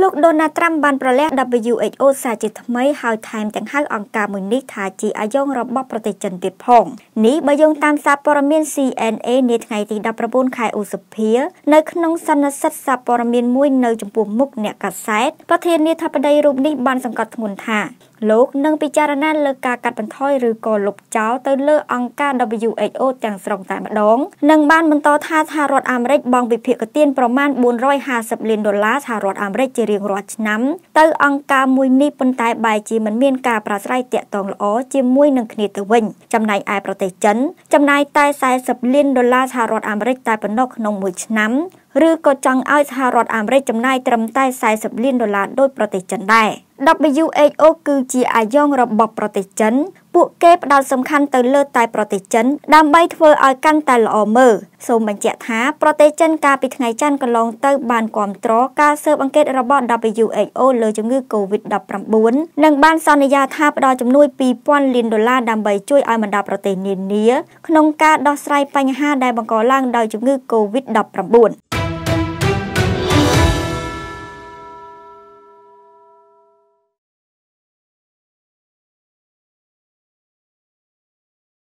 លោកដូណាត្រាំបានប្រលះ WHO សាជាថ្មីហើយថែមទាំងហៅអង្គការមួយនេះថាជាអាយ៉ងរបស់ប្រទេសចិនទៀតផងនេះបើយោងតាមសារព័ត៌មាន CNA នាថ្ងៃទី19ខែឧសភា នៅក្នុងសន្និសីទសារព័ត៌មានមួយនៅចំពោះមុខអ្នកកាសែតប្រធានាធិបតីរូបនេះបានសង្កត់ធ្ងន់ថាលោកនឹងពិចារណាលើការកាត់បន្ថយឬក៏លុបចោលទៅលើអង្គការ WHO ទាំងស្រុងតែម្ដងនិងបានបន្តថាសហរដ្ឋអាមេរិកបង់វិភាគទានប្រមាណ450លានដុល្លារសហរដ្ឋអាមេរិកជារៀងរាល់ឆ្នាំទៅអង្គការមួយនេះប៉ុន្តែបែរជាមិនមានការប្រាស្រ័យទាក់ទងល្អជាមួយនឹងគ្នាទៅវិញចំណែកឯប្រទេសចិនចំណាយតែ40លានដុល្លារសហរដ្ឋអាមេរិកតែប៉ុណ្ណោះក្នុងមួយឆ្នាំឬក៏ចង់ឲ្យសហរដ្ឋអាមេរិកចំណាយត្រឹមតែ40លានដុល្លារដោយប្រទេសចិនដែរ WHO គឺជាអាយ៉ងរបស់ប្រទេសចិនពួកគេផ្ដោតសំខាន់ទៅលើ តែប្រទេសចិន ដើម្បីធ្វើឲ្យកាន់តែល្អមើលសូមបញ្ជាក់ថា ប្រទេសចិនកាលពីថ្ងៃច័ន្ទកន្លងទៅបានគ្រប់គ្រងការស៊ើបអង្កេតរបស់ WHO លើជំងឺ COVID-19 និង បានសន្យាថាផ្ដល់ជំនួយ2000លានដុល្លារដើម្បីជួយឲ្យបណ្ដាប្រទេសនានា ក្នុងការដោះស្រាយបញ្ហាដែលបង្កឡើងដោយជំងឺ COVID-19